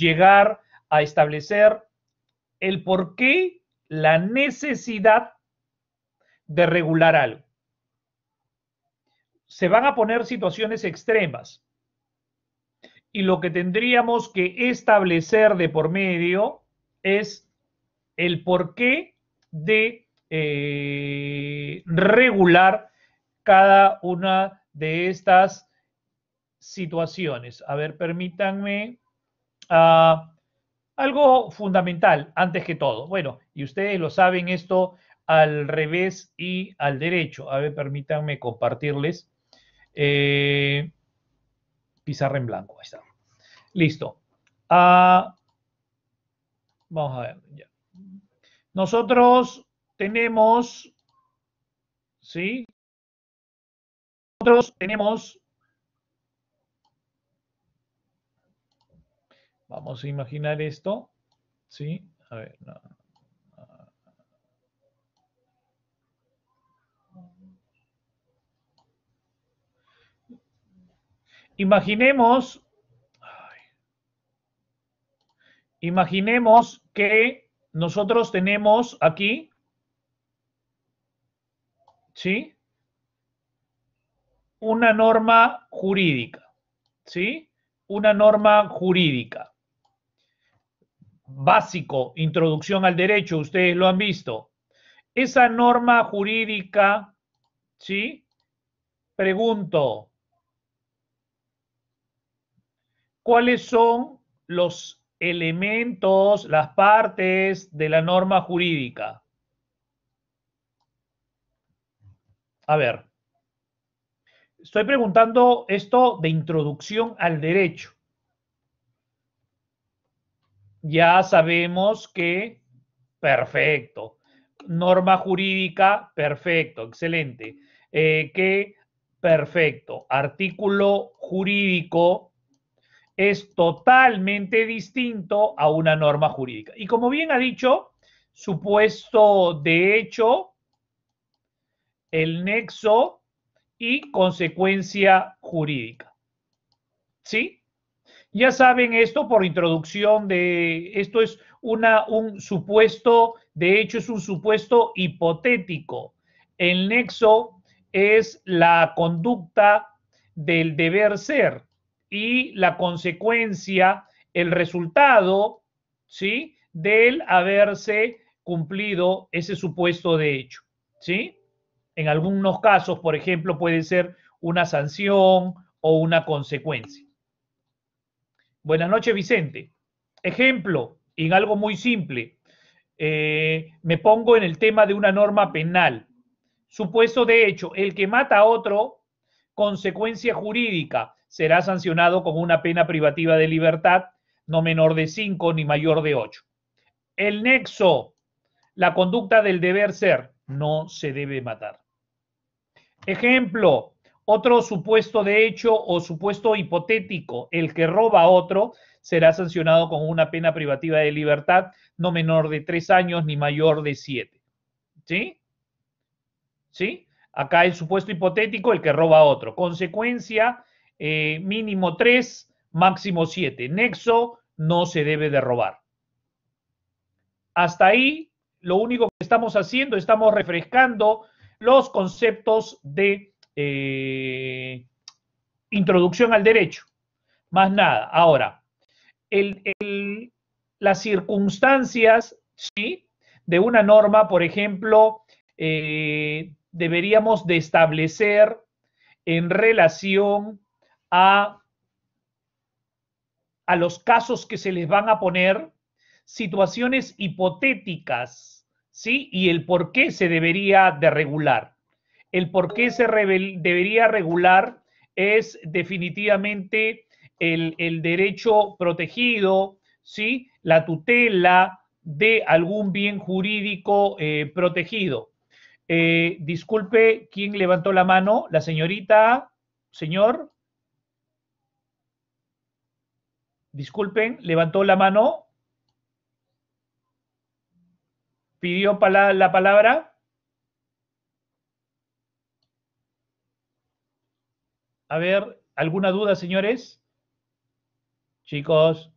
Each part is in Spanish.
llegar a establecer el por qué, la necesidad de regular algo. Se van a poner situaciones extremas y lo que tendríamos que establecer de por medio es el porqué de eh, regular cada una de estas situaciones. A ver, permítanme Ah, algo fundamental antes que todo. Bueno, y ustedes lo saben esto al revés y al derecho. A ver, permítanme compartirles. Eh, pizarra en blanco, ahí está. Listo. Ah, vamos a ver. Nosotros tenemos, ¿sí? Nosotros tenemos Vamos a imaginar esto, ¿sí? A ver, Imaginemos, imaginemos que nosotros tenemos aquí, ¿sí? Una norma jurídica, ¿sí? Una norma jurídica básico, introducción al derecho, ustedes lo han visto. Esa norma jurídica, ¿sí? Pregunto, ¿cuáles son los elementos, las partes de la norma jurídica? A ver, estoy preguntando esto de introducción al derecho ya sabemos que perfecto. Norma jurídica, perfecto, excelente. Eh, que perfecto. Artículo jurídico es totalmente distinto a una norma jurídica. Y como bien ha dicho, supuesto de hecho, el nexo y consecuencia jurídica. ¿Sí? Ya saben esto por introducción de, esto es una, un supuesto, de hecho es un supuesto hipotético. El nexo es la conducta del deber ser y la consecuencia, el resultado, ¿sí? Del haberse cumplido ese supuesto de hecho, ¿sí? En algunos casos, por ejemplo, puede ser una sanción o una consecuencia. Buenas noches, Vicente. Ejemplo, en algo muy simple. Eh, me pongo en el tema de una norma penal. Supuesto de hecho, el que mata a otro, consecuencia jurídica, será sancionado con una pena privativa de libertad no menor de 5 ni mayor de 8. El nexo, la conducta del deber ser, no se debe matar. Ejemplo, otro supuesto de hecho o supuesto hipotético, el que roba a otro, será sancionado con una pena privativa de libertad no menor de tres años ni mayor de siete. ¿Sí? ¿Sí? Acá el supuesto hipotético, el que roba a otro. Consecuencia, eh, mínimo tres, máximo siete. Nexo, no se debe de robar. Hasta ahí, lo único que estamos haciendo, estamos refrescando los conceptos de eh, introducción al derecho, más nada. Ahora, las circunstancias ¿sí? de una norma, por ejemplo, eh, deberíamos de establecer en relación a, a los casos que se les van a poner situaciones hipotéticas, ¿sí? Y el por qué se debería de regular el por qué se debería regular es definitivamente el, derecho protegido, ¿sí? la tutela de algún bien jurídico eh, protegido. Eh, disculpe, ¿quién levantó la mano? ¿La señorita? ¿Señor? Disculpen, levantó la mano. ¿Pidió la palabra? A ver, ¿alguna duda, señores? Chicos.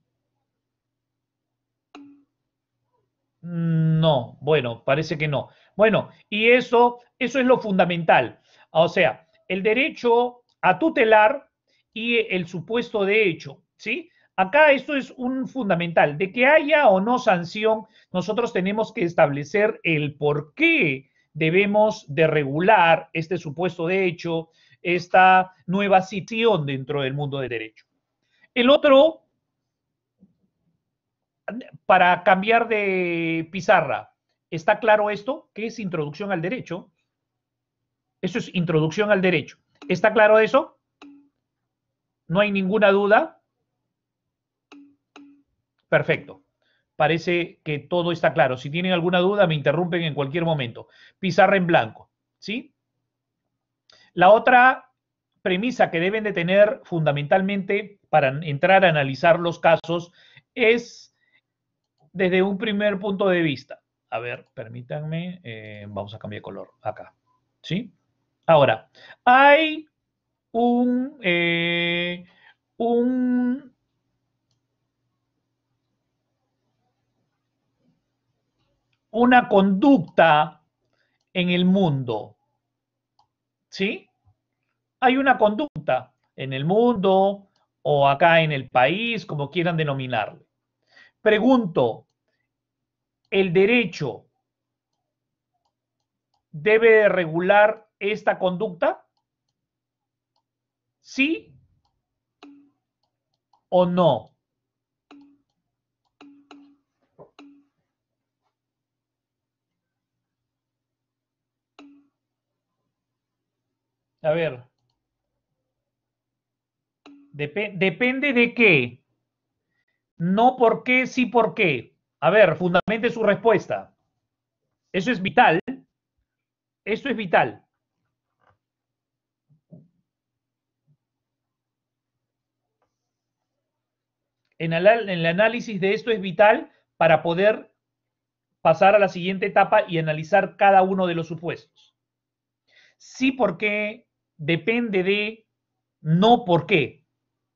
Mm, no, bueno, parece que no. Bueno, y eso, eso es lo fundamental. O sea, el derecho a tutelar y el supuesto de hecho, ¿sí? Acá esto es un fundamental. De que haya o no sanción, nosotros tenemos que establecer el por qué debemos de regular este supuesto de hecho, esta nueva situación dentro del mundo del derecho. El otro, para cambiar de pizarra, ¿está claro esto? ¿Qué es introducción al derecho? Eso es introducción al derecho. ¿Está claro eso? ¿No hay ninguna duda? Perfecto. Parece que todo está claro. Si tienen alguna duda, me interrumpen en cualquier momento. Pizarra en blanco. ¿Sí? La otra premisa que deben de tener fundamentalmente para entrar a analizar los casos es desde un primer punto de vista. A ver, permítanme, eh, vamos a cambiar de color acá. ¿Sí? Ahora, hay un eh, una conducta en el mundo ¿sí? Hay una conducta en el mundo o acá en el país, como quieran denominarle. Pregunto, ¿el derecho debe regular esta conducta? ¿Sí o no? A ver. depende de qué. No por qué, sí por qué. A ver, fundamente su respuesta. Eso es vital. Eso es vital. En el, en el análisis de esto es vital para poder pasar a la siguiente etapa y analizar cada uno de los supuestos. Sí, porque depende de no por qué.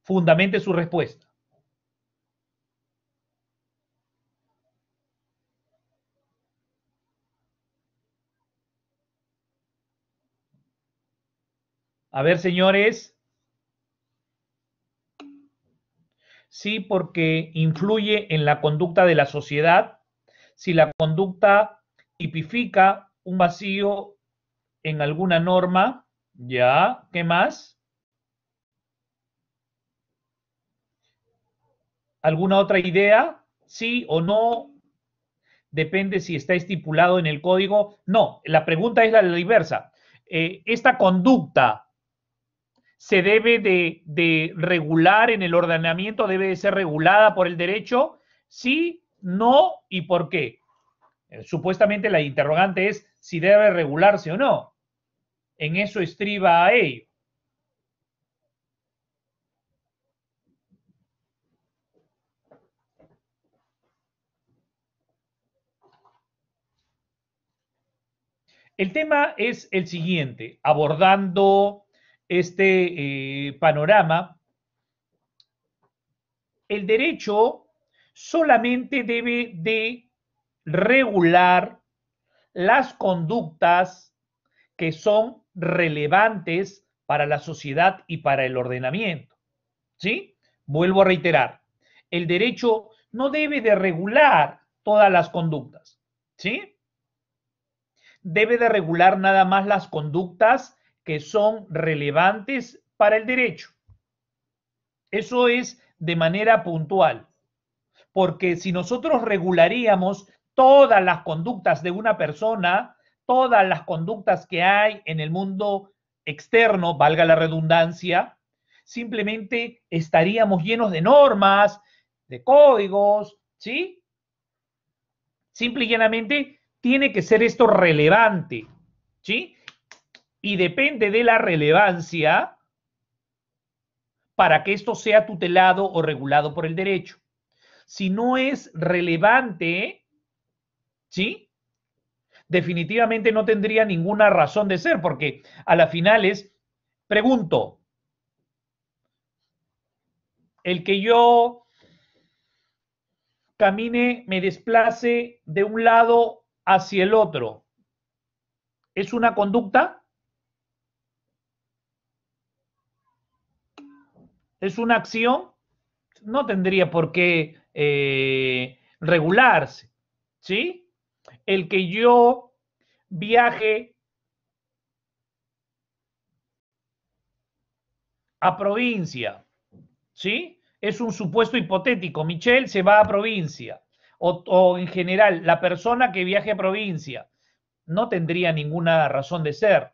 Fundamente su respuesta. A ver, señores. Sí, porque influye en la conducta de la sociedad. Si la conducta tipifica un vacío en alguna norma, ya, ¿qué más? ¿Alguna otra idea? ¿Sí o no? Depende si está estipulado en el código. No, la pregunta es la, diversa. Eh, ¿Esta conducta se debe de, regular en el ordenamiento? ¿Debe de ser regulada por el derecho? Sí, no y por qué. Eh, supuestamente la interrogante es si debe regularse o no en eso estriba a ello. El tema es el siguiente, abordando este eh, panorama, el derecho solamente debe de regular las conductas que son relevantes para la sociedad y para el ordenamiento. ¿Sí? Vuelvo a reiterar, el derecho no debe de regular todas las conductas, ¿sí? Debe de regular nada más las conductas que son relevantes para el derecho. Eso es de manera puntual, porque si nosotros regularíamos todas las conductas de una persona, todas las conductas que hay en el mundo externo, valga la redundancia, simplemente estaríamos llenos de normas, de códigos, ¿sí? Simple y llanamente tiene que ser esto relevante, ¿sí? Y depende de la relevancia para que esto sea tutelado o regulado por el derecho. Si no es relevante, ¿sí? definitivamente no tendría ninguna razón de ser, porque a la final es, pregunto, el que yo camine, me desplace de un lado hacia el otro, ¿es una conducta? ¿Es una acción? No tendría por qué eh, regularse, ¿sí? el que yo viaje a provincia, ¿sí? Es un supuesto hipotético. Michelle se va a provincia. O, o, en general, la persona que viaje a provincia no tendría ninguna razón de ser.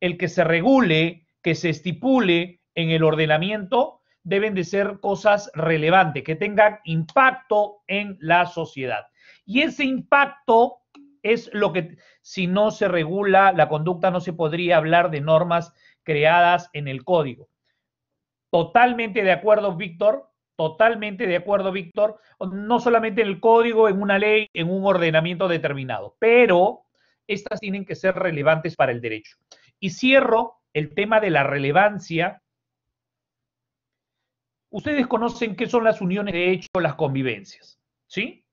El que se regule, que se estipule en el ordenamiento, deben de ser cosas relevantes, que tengan impacto en la sociedad. Y ese impacto es lo que, si no se regula la conducta, no se podría hablar de normas creadas en el código. Totalmente de acuerdo, Víctor, totalmente de acuerdo, Víctor, no solamente en el código, en una ley, en un ordenamiento determinado, pero estas tienen que ser relevantes para el derecho. Y cierro el tema de la relevancia. Ustedes conocen qué son las uniones de hecho, las convivencias, ¿sí?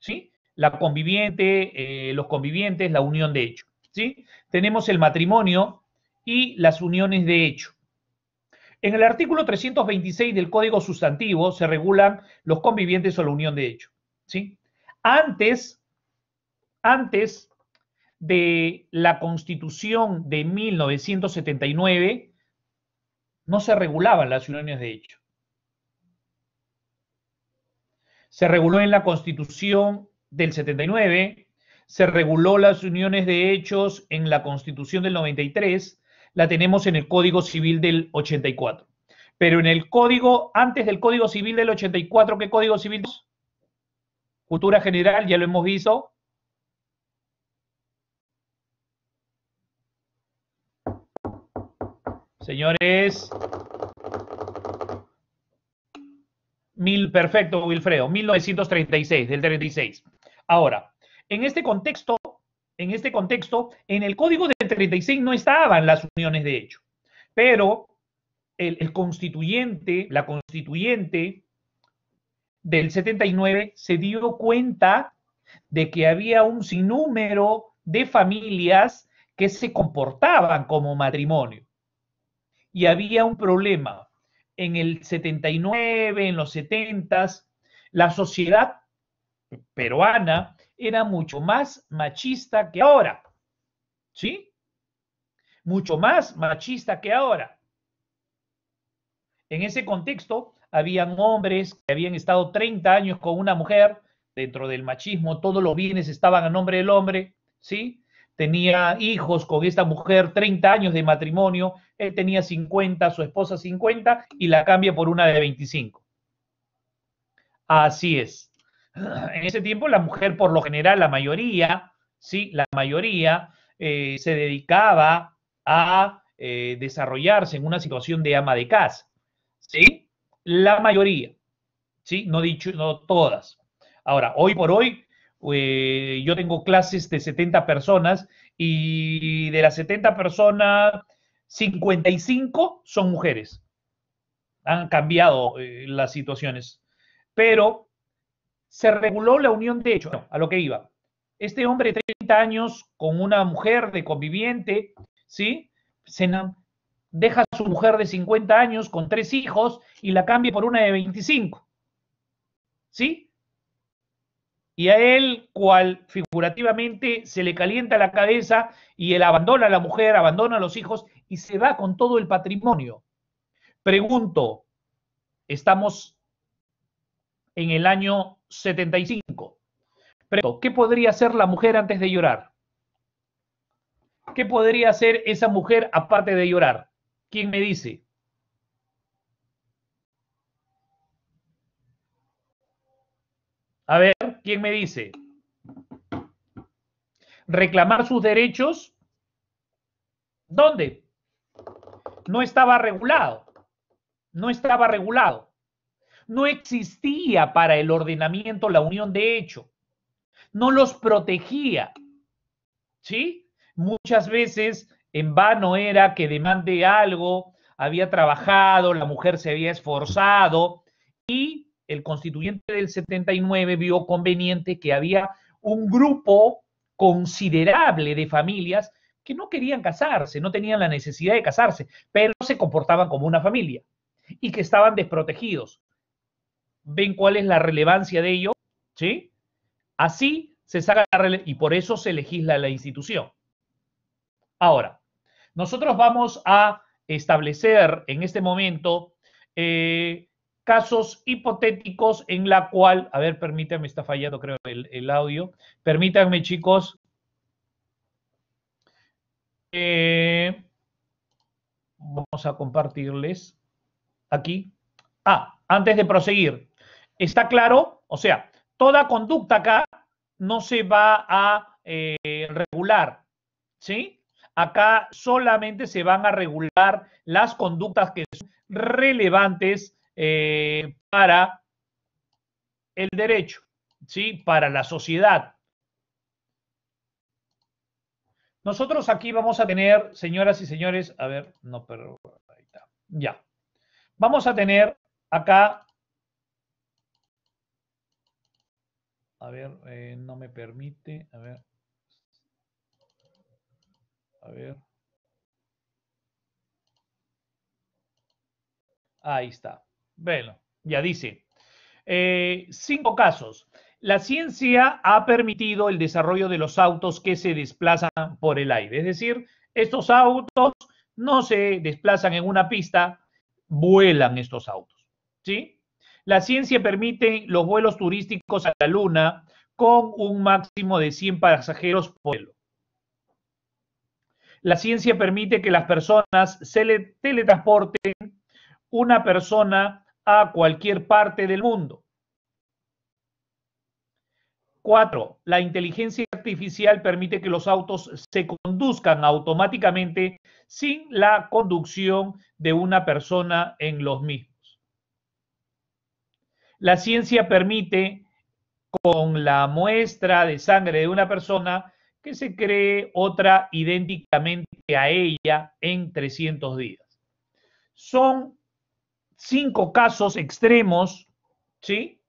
¿sí? La conviviente, eh, los convivientes, la unión de hecho, ¿sí? Tenemos el matrimonio y las uniones de hecho. En el artículo 326 del Código Sustantivo se regulan los convivientes o la unión de hecho, ¿sí? Antes, antes de la Constitución de 1979, no se regulaban las uniones de hecho. se reguló en la Constitución del 79, se reguló las uniones de hechos en la Constitución del 93, la tenemos en el Código Civil del 84. Pero en el Código, antes del Código Civil del 84, ¿qué Código Civil? Cultura general, ya lo hemos visto. Señores, Mil, perfecto, Wilfredo, 1936, del 36. Ahora, en este contexto, en este contexto, en el código del 36 no estaban las uniones de hecho, pero el, el constituyente, la constituyente del 79 se dio cuenta de que había un sinnúmero de familias que se comportaban como matrimonio. Y había un problema en el 79, en los 70s, la sociedad peruana era mucho más machista que ahora. ¿Sí? Mucho más machista que ahora. En ese contexto, habían hombres que habían estado 30 años con una mujer, dentro del machismo, todos los bienes estaban a nombre del hombre, ¿sí? tenía hijos con esta mujer, 30 años de matrimonio, él tenía 50, su esposa 50 y la cambia por una de 25. Así es. En ese tiempo la mujer, por lo general, la mayoría, sí, la mayoría eh, se dedicaba a eh, desarrollarse en una situación de ama de casa, ¿sí? La mayoría, ¿sí? No dicho, no todas. Ahora, hoy por hoy, eh, yo tengo clases de 70 personas y de las 70 personas, 55 son mujeres. Han cambiado eh, las situaciones. Pero se reguló la unión de hecho, a lo que iba. Este hombre de 30 años con una mujer de conviviente, ¿sí? Se deja a su mujer de 50 años con tres hijos y la cambia por una de 25. ¿Sí? y a él, cual figurativamente se le calienta la cabeza y él abandona a la mujer, abandona a los hijos y se va con todo el patrimonio. Pregunto, estamos en el año 75. Pregunto, ¿qué podría hacer la mujer antes de llorar? ¿Qué podría hacer esa mujer aparte de llorar? ¿Quién me dice? A ver. ¿quién me dice? Reclamar sus derechos, ¿dónde? No estaba regulado, no estaba regulado, no existía para el ordenamiento la unión de hecho, no los protegía, ¿sí? Muchas veces en vano era que demande algo, había trabajado, la mujer se había esforzado y el constituyente del 79 vio conveniente que había un grupo considerable de familias que no querían casarse, no tenían la necesidad de casarse, pero se comportaban como una familia y que estaban desprotegidos. ¿Ven cuál es la relevancia de ello? ¿Sí? Así se saca la y por eso se legisla la institución. Ahora, nosotros vamos a establecer en este momento eh, casos hipotéticos en la cual, a ver, permítanme, está fallando creo el, audio, permítanme chicos. Eh, vamos a compartirles aquí. Ah, antes de proseguir, ¿está claro? O sea, toda conducta acá no se va a eh, regular, ¿sí? Acá solamente se van a regular las conductas que son relevantes eh, para el derecho, ¿sí? para la sociedad. Nosotros aquí vamos a tener, señoras y señores, a ver, no, pero ahí está, ya. Vamos a tener acá, a ver, eh, no me permite, a ver, a ver. Ahí está. Bueno, ya dice. Eh, cinco casos. La ciencia ha permitido el desarrollo de los autos que se desplazan por el aire. Es decir, estos autos no se desplazan en una pista, vuelan estos autos. ¿Sí? La ciencia permite los vuelos turísticos a la Luna con un máximo de 100 pasajeros por vuelo. La ciencia permite que las personas se le teletransporten una persona a cualquier parte del mundo. Cuatro, la inteligencia artificial permite que los autos se conduzcan automáticamente sin la conducción de una persona en los mismos. La ciencia permite con la muestra de sangre de una persona que se cree otra idénticamente a ella en 300 días. Son cinco casos extremos, ¿sí?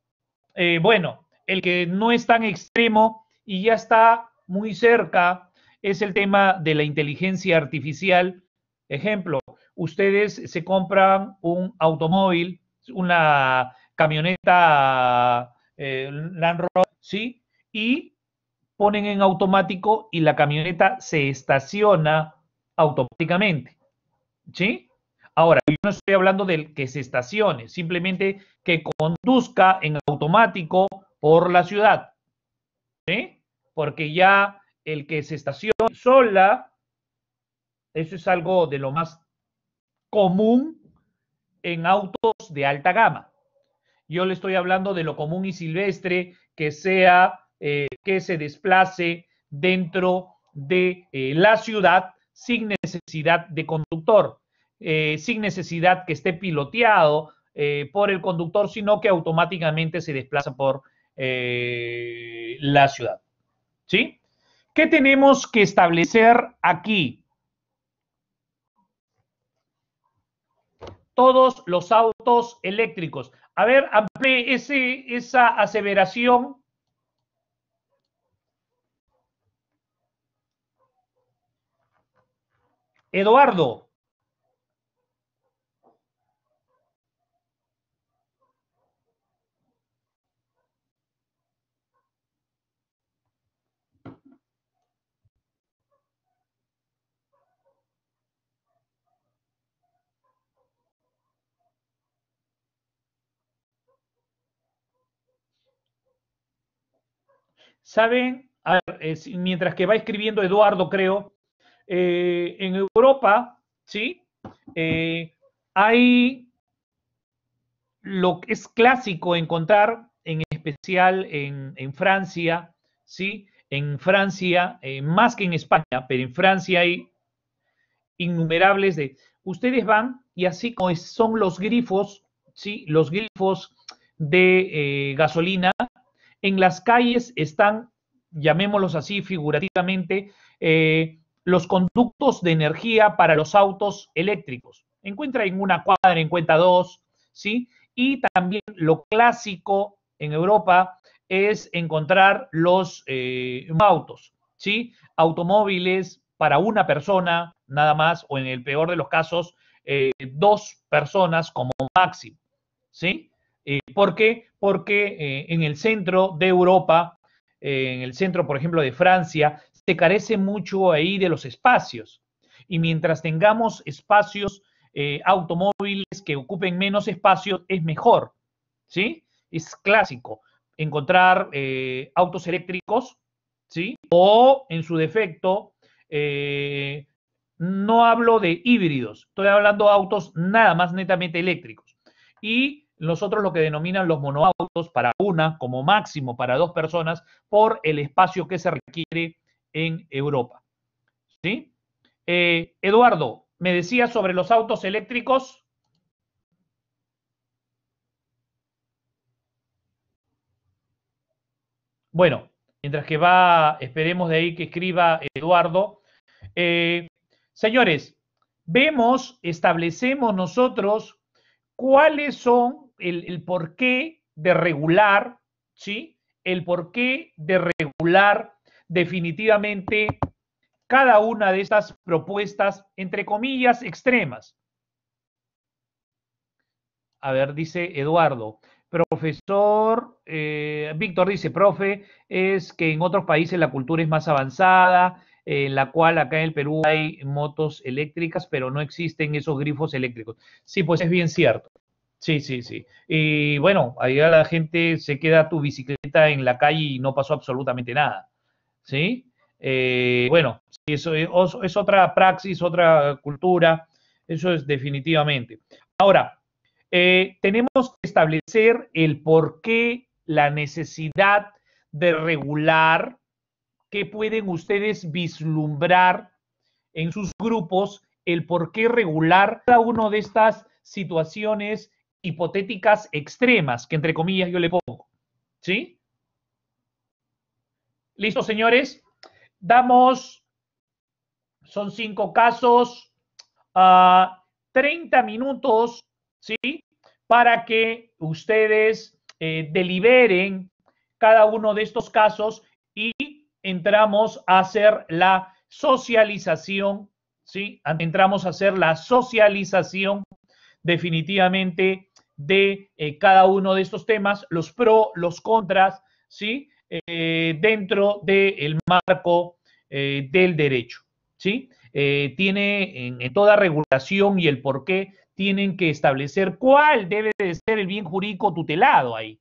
Eh, bueno, el que no es tan extremo y ya está muy cerca es el tema de la inteligencia artificial. Ejemplo, ustedes se compran un automóvil, una camioneta eh, Land Rover, ¿sí? Y ponen en automático y la camioneta se estaciona automáticamente, ¿sí? no estoy hablando del que se estacione, simplemente que conduzca en automático por la ciudad. Porque ya el que se estacione sola, eso es algo de lo más común en autos de alta gama. Yo le estoy hablando de lo común y silvestre que sea, eh, que se desplace dentro de eh, la ciudad sin necesidad de conductor. Eh, sin necesidad que esté piloteado eh, por el conductor, sino que automáticamente se desplaza por eh, la ciudad. ¿Sí? ¿Qué tenemos que establecer aquí? Todos los autos eléctricos. A ver, amplíe esa aseveración. Eduardo. Saben, a ver, mientras que va escribiendo Eduardo, creo, eh, en Europa, ¿sí? Eh, hay lo que es clásico encontrar, en especial en, Francia, ¿sí? En Francia, eh, más que en España, pero en Francia hay innumerables de... Ustedes van y así como son los grifos, ¿sí? Los grifos de gasolina, en las calles están, llamémoslos así figurativamente, eh, los conductos de energía para los autos eléctricos. Encuentra en una cuadra, encuentra dos, ¿sí? Y también lo clásico en Europa es encontrar los eh, autos, ¿sí? Automóviles para una persona nada más, o en el peor de los casos, eh, dos personas como máximo, ¿sí? ¿Por qué? Porque eh, en el centro de Europa, eh, en el centro, por ejemplo, de Francia, se carece mucho ahí de los espacios. Y mientras tengamos espacios, eh, automóviles que ocupen menos espacio, es mejor. ¿Sí? Es clásico encontrar autos eléctricos, ¿sí? O, en su defecto, no hablo de híbridos, estoy hablando de autos nada más netamente eléctricos. Y nosotros lo que denominan los monoautos para una, como máximo para dos personas, por el espacio que se requiere en Europa. ¿Sí? Eh, Eduardo, me decías sobre los autos eléctricos. Bueno, mientras que va, esperemos de ahí que escriba Eduardo. Eh, señores, vemos, establecemos nosotros cuáles son el, porqué de regular, ¿sí? El porqué de regular definitivamente cada una de estas propuestas, entre comillas, extremas. A ver, dice Eduardo. Profesor, eh, Víctor dice, profe, es que en otros países la cultura es más avanzada, en la cual acá en el Perú hay motos eléctricas, pero no existen esos grifos eléctricos. Sí, pues es bien cierto. Sí, sí, sí. Y bueno, ahí a la gente se queda tu bicicleta en la calle y no pasó absolutamente nada. ¿Sí? Eh, bueno, eso es, otra praxis, otra cultura, eso es definitivamente. Ahora, eh, tenemos que establecer el por qué la necesidad de regular que pueden ustedes vislumbrar en sus grupos, el por qué regular cada una de estas situaciones hipotéticas extremas, que entre comillas yo le pongo. ¿Sí? Listo, señores. Damos, son cinco casos, ah, a 30 minutos, ¿sí? Para que ustedes eh, deliberen cada uno de estos casos y entramos a hacer la socialización, ¿sí? Entramos a hacer la socialización definitivamente de eh, cada uno de estos temas, los pro, los contras, ¿sí? Eh, dentro del marco eh, del derecho, ¿sí? tiene en, toda regulación y el por qué tienen que establecer cuál debe de ser el bien jurídico tutelado ahí.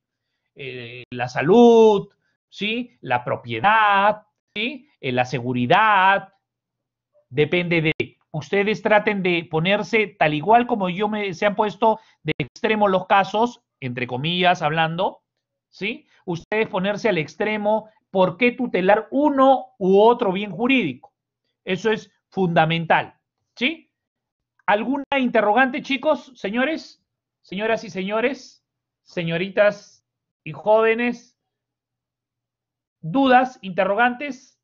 la salud, ¿sí? La propiedad, ¿sí? la seguridad, depende de ustedes traten de ponerse tal igual como yo me, se han puesto de extremo los casos, entre comillas hablando, ¿sí? Ustedes ponerse al extremo, ¿por qué tutelar uno u otro bien jurídico? Eso es fundamental, ¿sí? ¿Alguna interrogante, chicos, señores, señoras y señores, señoritas y jóvenes? ¿Dudas, interrogantes?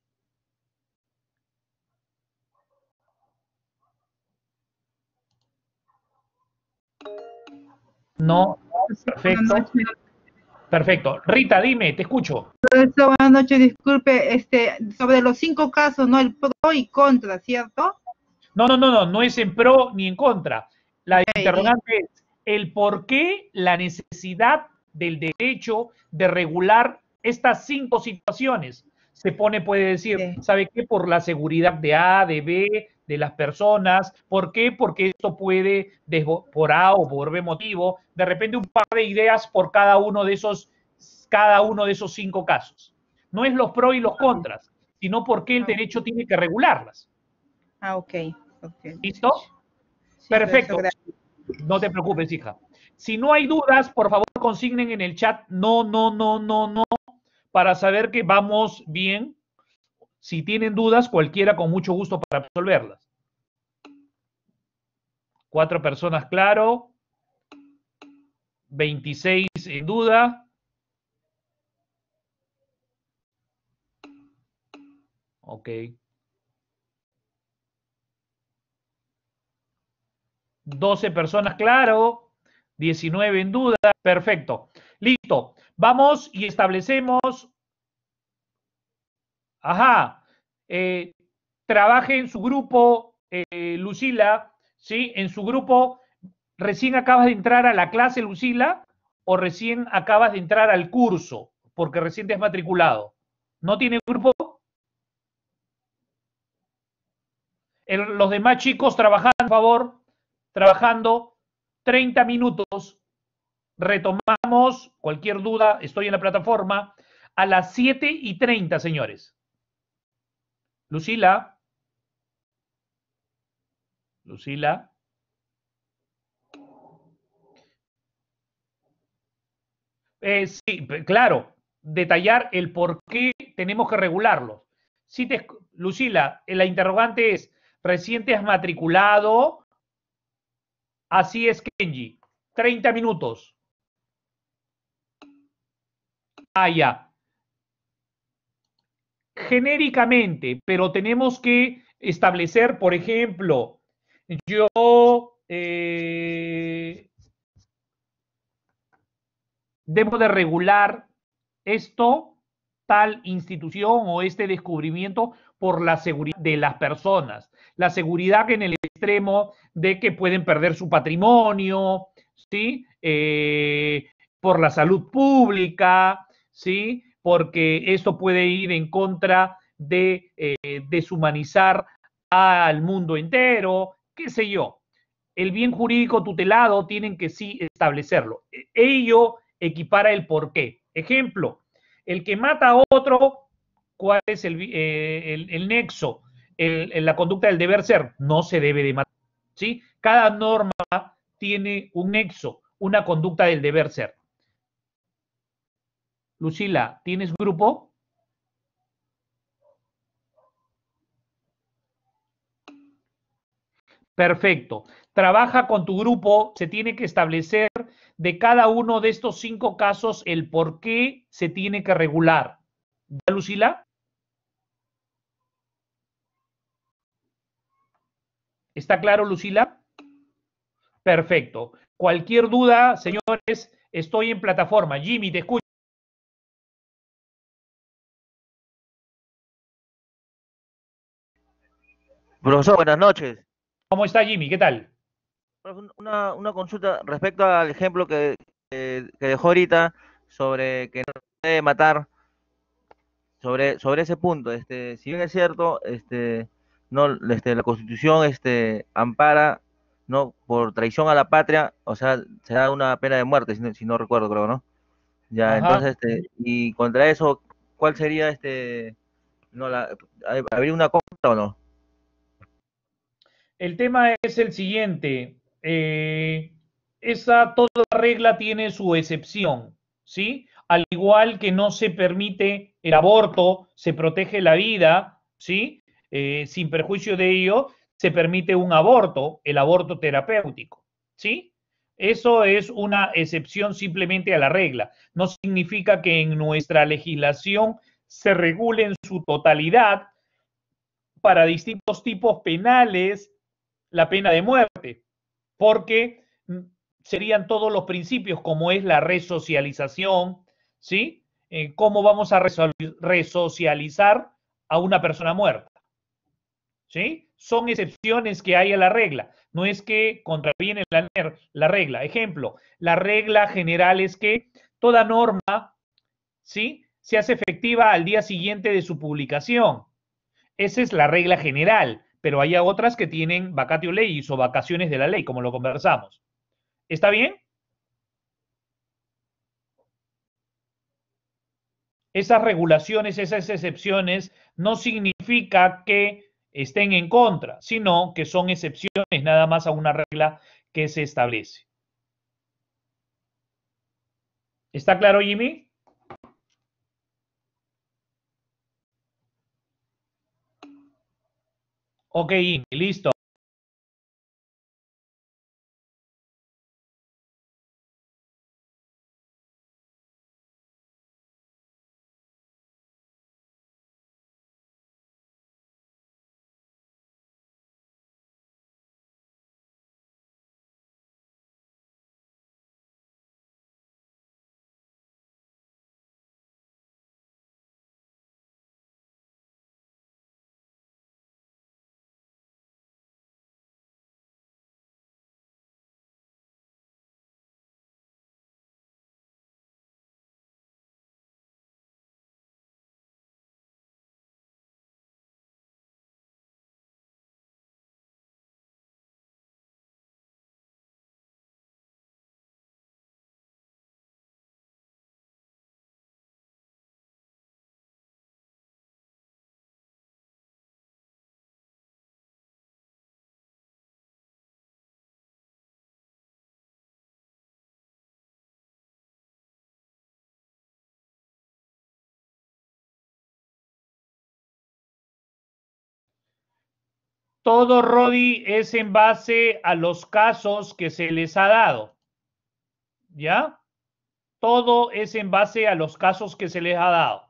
No, perfecto. Perfecto. Rita, dime, te escucho. buenas noches, disculpe, este, sobre los cinco casos, ¿no? El pro y contra, ¿cierto? No, no, no, no, no es en pro ni en contra. La interrogante es el por qué la necesidad del derecho de regular estas cinco situaciones se pone, puede decir, ¿sabe qué? Por la seguridad de A, de B, de las personas. ¿Por qué? Porque esto puede, por A o por B motivo, de repente un par de ideas por cada uno de esos, cada uno de esos cinco casos. No es los pros y los contras, sino porque el ah. derecho tiene que regularlas. Ah, ok. ¿Listo? Perfecto. No te preocupes, hija. Si no hay dudas, por favor consignen en el chat no, no, no, no, no para saber que vamos bien. Si tienen dudas, cualquiera con mucho gusto para resolverlas. Cuatro personas, claro. 26 en duda. Ok. Doce personas, claro. 19 en duda. Perfecto. Listo. Vamos y establecemos. Ajá. Eh, trabaje en su grupo, eh, Lucila, ¿sí? En su grupo, recién acabas de entrar a la clase, Lucila, o recién acabas de entrar al curso, porque recién te has matriculado. ¿No tiene grupo? los demás chicos trabajan, por favor, trabajando 30 minutos Retomamos cualquier duda, estoy en la plataforma a las 7 y 30, señores. Lucila. Lucila. Eh, sí, claro, detallar el por qué tenemos que regularlo. Si Lucila, la interrogante es, recién te has matriculado, así es Kenji, 30 minutos. Genéricamente, pero tenemos que establecer, por ejemplo, yo eh, debo de regular esto, tal institución o este descubrimiento por la seguridad de las personas. La seguridad en el extremo de que pueden perder su patrimonio, ¿sí? Eh, por la salud pública, ¿sí? Porque esto puede ir en contra de eh, deshumanizar al mundo entero, qué sé yo. El bien jurídico tutelado tienen que sí establecerlo. E, ello equipara el porqué. Ejemplo, el que mata a otro, ¿cuál es el, eh, nexo? la conducta del deber ser, no se debe de matar. ¿sí? Cada norma tiene un nexo, una conducta del deber ser. Lucila, ¿tienes grupo? Perfecto. Trabaja con tu grupo. Se tiene que establecer de cada uno de estos cinco casos el por qué se tiene que regular. ¿Ya, Lucila? ¿Está claro, Lucila? Perfecto. Cualquier duda, señores, estoy en plataforma. Jimmy, te escucho. Profesor, buenas noches. ¿Cómo está Jimmy? ¿Qué tal? Una, consulta respecto al ejemplo que, dejó ahorita sobre que no debe matar, sobre, sobre ese punto. Este, si bien es cierto, este, no, este, la Constitución este, ampara no por traición a la patria, o sea, se da una pena de muerte, si no, recuerdo, creo, ¿no? Ya, entonces, este, y contra eso, ¿cuál sería, este, no, la, habría una contra o no? El tema es el siguiente. Eh, esa toda regla tiene su excepción, ¿sí? Al igual que no se permite el aborto, se protege la vida, ¿sí? Eh, sin perjuicio de ello, se permite un aborto, el aborto terapéutico, ¿sí? Eso es una excepción simplemente a la regla. No significa que en nuestra legislación se regule en su totalidad para distintos tipos penales la pena de muerte, porque serían todos los principios como es la resocialización, ¿sí? Eh, ¿Cómo vamos a resocializar a una persona muerta? ¿Sí? Son excepciones que hay a la regla, no es que contraviene la, la regla. Ejemplo, la regla general es que toda norma, ¿sí? Se hace efectiva al día siguiente de su publicación. Esa es la regla general pero hay otras que tienen vacatio leyes o vacaciones de la ley, como lo conversamos. ¿Está bien? Esas regulaciones, esas excepciones, no significa que estén en contra, sino que son excepciones nada más a una regla que se establece. ¿Está claro, Jimmy? Ok, listo. Todo, Rodi, es en base a los casos que se les ha dado. ¿Ya? Todo es en base a los casos que se les ha dado.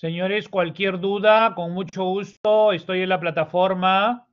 Señores, cualquier duda, con mucho gusto, estoy en la plataforma.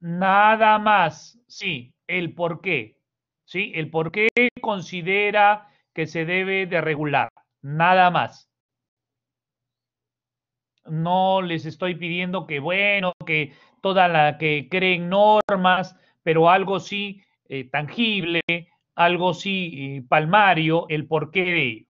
Nada más, sí, el por qué. ¿Sí? El por qué considera que se debe de regular. Nada más. No les estoy pidiendo que, bueno, que toda la que creen normas, pero algo sí eh, tangible, algo sí eh, palmario, el porqué de ello.